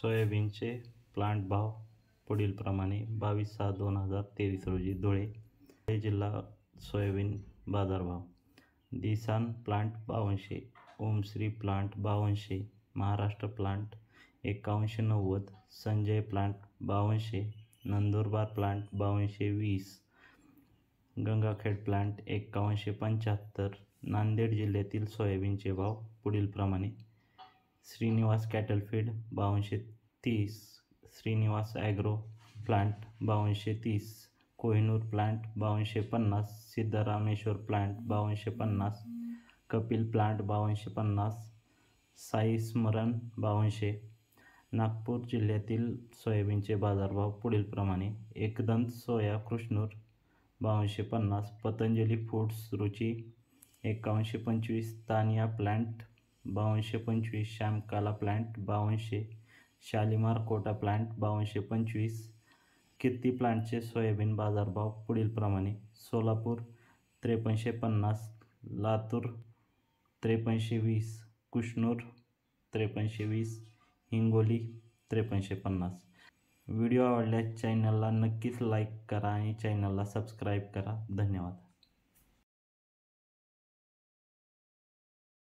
सोयाबीनचे प्लांट भाव पुढीलप्रमाणे बावीस सहा दोन हजार तेवीस रोजी धुळे धुळे जिल्हा सोयाबीन बाजारभाव दिसान प्लांट बावनशे ओमश्री प्लांट बावनशे महाराष्ट्र प्लांट एकावनशे नव्वद संजय प्लांट बावनशे नंदुरबार प्लांट बावनशे वीस गंगाखेड प्लांट एक्कावनशे पंच्याहत्तर नांदेड जिल्ह्यातील सोयाबीनचे भाव पुढीलप्रमाणे श्रीनिवास कॅटलफीड बावनशे तीस श्रीनिवास ॲग्रो प्लांट बावनशे तीस कोहिनूर प्लांट बावनशे पन्नास सिद्धरामेश्वर प्लांट बावनशे पन्नास कपिल प्लांट बावनशे पन्नास साई स्मरण बावनशे नागपूर जिल्ह्यातील सोयाबीनचे बाजारभाव पुढीलप्रमाणे एकदंत सोया कृष्णूर बावनशे पन्नास पतंजली फूड्स रुची एकावनशे पंचवीस तानिया प्लांट बावनशे पंचवीस श्यामकाला प्लांट बावनशे शालिमार कोटा प्लांट बावनशे पंचवीस किती प्लांटचे सोयाबीन बाजारभाव पुढीलप्रमाणे सोलापूर त्रेपन्नशे पन्नास लातूर त्रेपनशे वीस कुशनूर त्रेपनशे वीस हिंगोली त्रेपनशे पन्नास व्हिडिओ आवडल्यास चॅनलला नक्कीच लाईक करा आणि चॅनलला सबस्क्राईब करा धन्यवाद